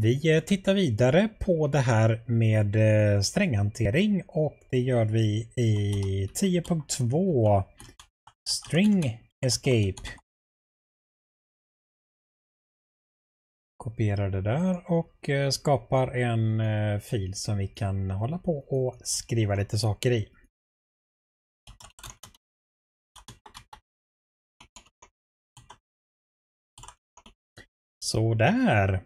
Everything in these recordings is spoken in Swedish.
Vi eh, tittar vidare på det här med eh, stränghantering och det gör vi i 10.2 String Escape. Kopierar det där och eh, skapar en fil som vi kan hålla på och skriva lite saker i. Så där.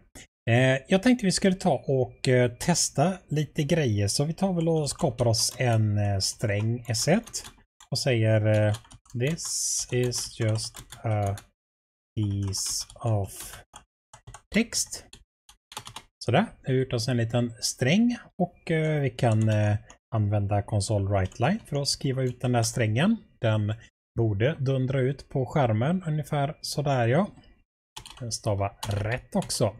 Eh, jag tänkte vi skulle ta och eh, testa lite grejer så vi tar väl och skapar oss en eh, sträng S1 och säger This is just a piece of text. Sådär, nu har vi gjort oss en liten sträng och vi kan använda Write Line för att skriva ut den där strängen. Den borde dundra ut på skärmen ungefär sådär ja. Den stavar rätt också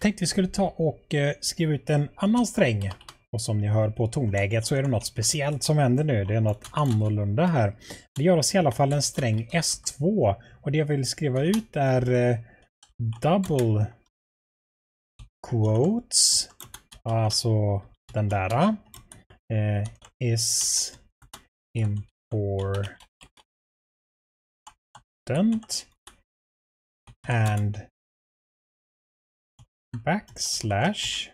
tänkte vi skulle ta och eh, skriva ut en annan sträng. Och som ni hör på tonläget så är det något speciellt som händer nu. Det är något annorlunda här. Det gör oss i alla fall en sträng S2 och det jag vill skriva ut är eh, double quotes. Alltså den där. Eh, is important and backslash.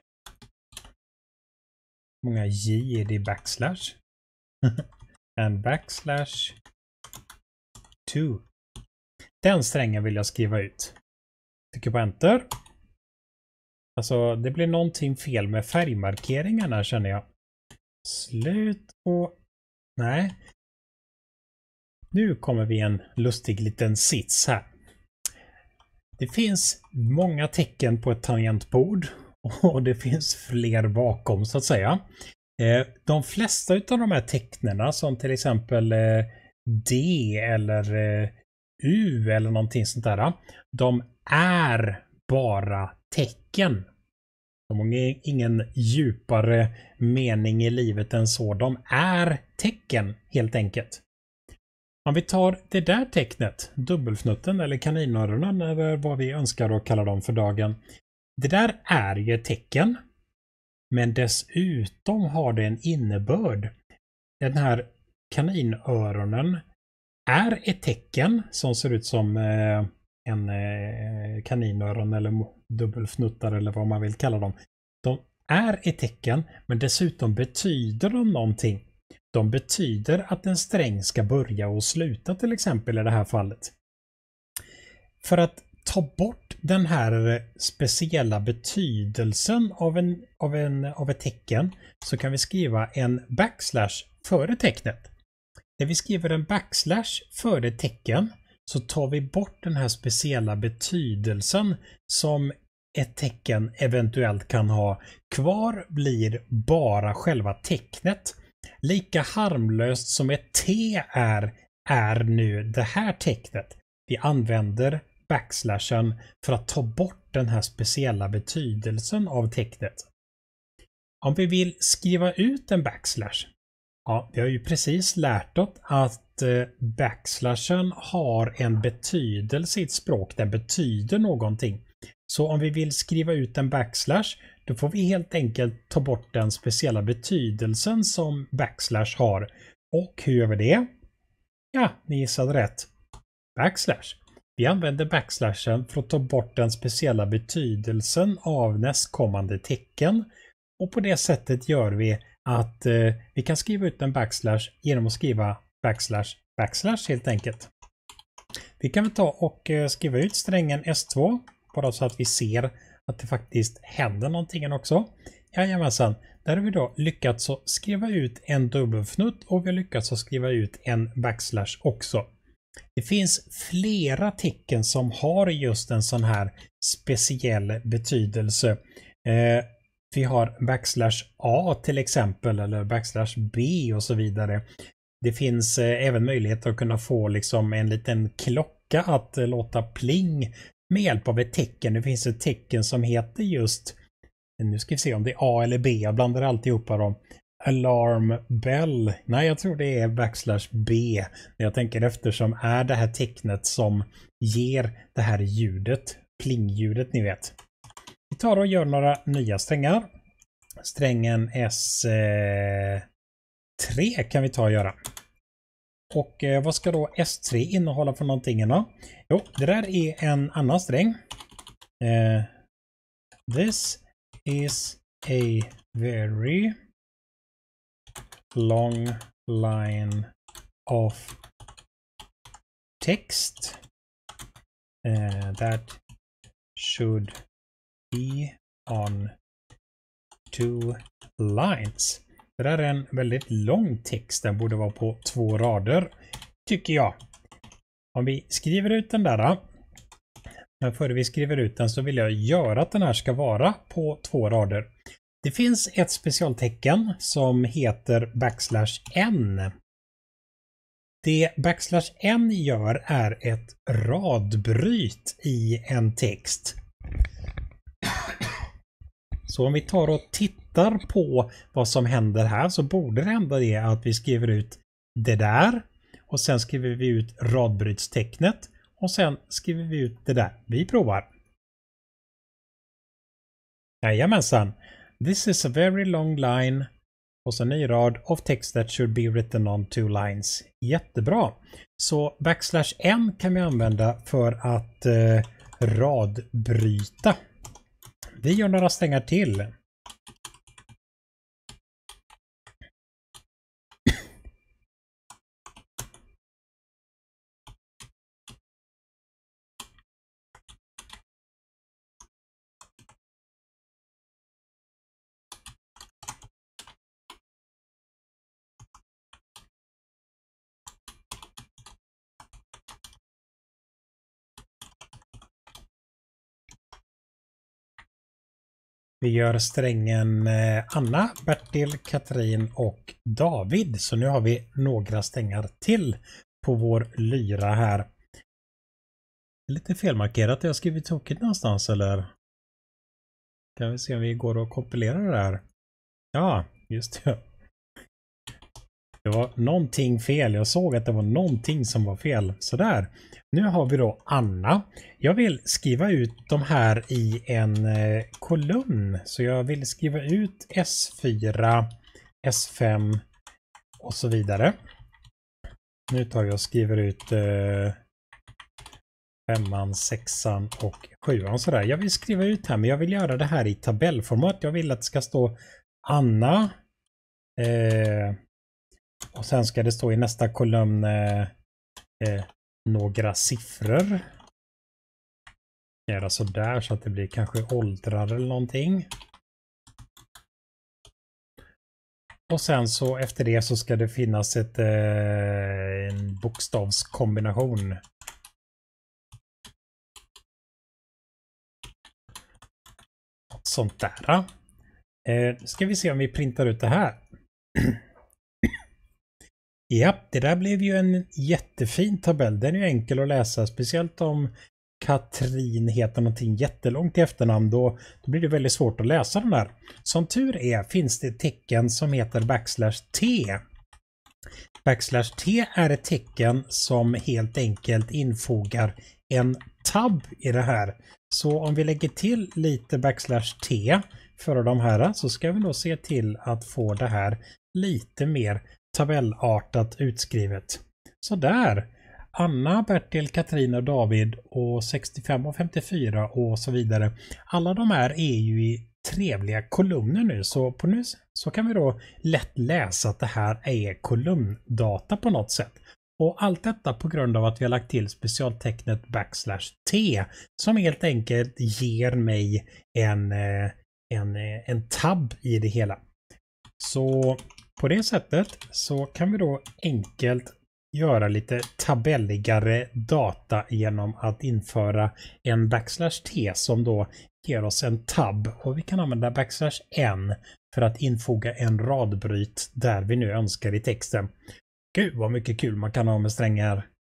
Hur många J är det i backslash? en backslash 2. Den strängen vill jag skriva ut. Trycker på enter. Alltså, det blir någonting fel med färgmarkeringarna känner jag. Slut och... Nej. Nu kommer vi en lustig liten sits här. Det finns många tecken på ett tangentbord och det finns fler bakom så att säga. Eh, de flesta av de här tecknena som till exempel eh, D eller eh, U eller någonting sånt där. De är bara tecken. De har ingen djupare mening i livet än så. De är tecken helt enkelt. Om vi tar det där tecknet, dubbelfnutten eller kaninöronen eller vad vi önskar att kalla dem för dagen. Det där är ju ett tecken. Men dessutom har det en innebörd. Den här kaninöronen är ett tecken som ser ut som eh, en eh, kaninöron eller dubbelfnuttar eller vad man vill kalla dem. De är ett tecken men dessutom betyder de någonting de betyder att en sträng ska börja och sluta till exempel i det här fallet. För att ta bort den här speciella betydelsen av, en, av, en, av ett tecken så kan vi skriva en backslash före tecknet. När vi skriver en backslash före tecken så tar vi bort den här speciella betydelsen som ett tecken eventuellt kan ha. Kvar blir bara själva tecknet Lika harmlöst som ett T är, är nu det här tecknet. Vi använder backslashen för att ta bort den här speciella betydelsen av tecknet. Om vi vill skriva ut en backslash. Ja, vi har ju precis lärt oss att eh, backslashen har en betydelse i ett språk. Den betyder någonting. Så om vi vill skriva ut en backslash då får vi helt enkelt ta bort den speciella betydelsen som backslash har. Och hur gör vi det? Ja, ni gissade rätt. Backslash. Vi använder backslashen för att ta bort den speciella betydelsen av nästkommande tecken. Och på det sättet gör vi att eh, vi kan skriva ut en backslash genom att skriva backslash backslash helt enkelt. Vi kan väl ta och eh, skriva ut strängen S2 bara så att vi ser att det faktiskt händer någonting också. Jajamensan, där har vi då lyckats skriva ut en dubbelfnutt och vi har lyckats skriva ut en backslash också. Det finns flera tecken som har just en sån här speciell betydelse. Eh, vi har backslash A till exempel eller backslash B och så vidare. Det finns eh, även möjlighet att kunna få liksom en liten klocka att eh, låta pling med hjälp av ett tecken. Det finns ett tecken som heter just, nu ska vi se om det är A eller B, jag blandar alltihopa dem. Alarm Bell. Nej, jag tror det är backslash B. Jag tänker eftersom är det här tecknet som ger det här ljudet, plingljudet ni vet. Vi tar och gör några nya strängar. Strängen S3 eh, kan vi ta och göra. Och eh, vad ska då S3 innehålla för någonting? Då? Jo, det där är en annan sträng. Eh, this is a very long line of text eh, that should be on two lines. Det där är en väldigt lång text. Den borde vara på två rader, tycker jag. Om vi skriver ut den där. Men före vi skriver ut den så vill jag göra att den här ska vara på två rader. Det finns ett specialtecken som heter backslash n. Det backslash n gör är ett radbryt i en text. Så om vi tar och tittar tittar på vad som händer här så borde det hända det att vi skriver ut det där och sen skriver vi ut radbrytstecknet och sen skriver vi ut det där. Vi provar. Jajamensan. This is a very long line och så en ny rad of text that should be written on two lines. Jättebra! Så backslash n kan vi använda för att eh, radbryta. Vi gör några strängar till. Vi gör strängen eh, Anna, Bertil, Katrin och David. Så nu har vi några strängar till på vår lyra här. Lite felmarkerat, jag har skrivit tokigt någonstans eller? Kan vi se om vi går och kompilerar det här. Ja, just det. Det var någonting fel. Jag såg att det var någonting som var fel. Sådär. Nu har vi då Anna. Jag vill skriva ut de här i en eh, kolumn. Så jag vill skriva ut S4, S5 och så vidare. Nu tar jag och skriver ut eh, femman, sexan och sjuan sådär. Jag vill skriva ut här men jag vill göra det här i tabellformat. Jag vill att det ska stå Anna eh, och sen ska det stå i nästa kolumn eh, eh, några siffror. Göra alltså där så att det blir kanske åldrar eller någonting. Och sen så efter det så ska det finnas ett, eh, en bokstavskombination. Sånt där. Eh, ska vi se om vi printar ut det här. Ja, det där blev ju en jättefin tabell. Den är ju enkel att läsa, speciellt om Katrin heter någonting jättelångt i efternamn. Då, då blir det väldigt svårt att läsa den där. Som tur är finns det ett tecken som heter backslash T. Backslash T är ett tecken som helt enkelt infogar en tab i det här. Så om vi lägger till lite backslash T före de här så ska vi då se till att få det här lite mer tabellartat utskrivet. Så där. Anna, Bertil, Katarina, David och 65 och 54 och så vidare. Alla de här är ju i trevliga kolumner nu så på nu så kan vi då lätt läsa att det här är kolumndata på något sätt. Och allt detta på grund av att vi har lagt till specialtecknet backslash t som helt enkelt ger mig en, eh, en, eh, en tabb i det hela. Så på det sättet så kan vi då enkelt göra lite tabelligare data genom att införa en backslash t som då ger oss en tab och vi kan använda backslash n för att infoga en radbryt där vi nu önskar i texten. Gud vad mycket kul man kan ha med strängar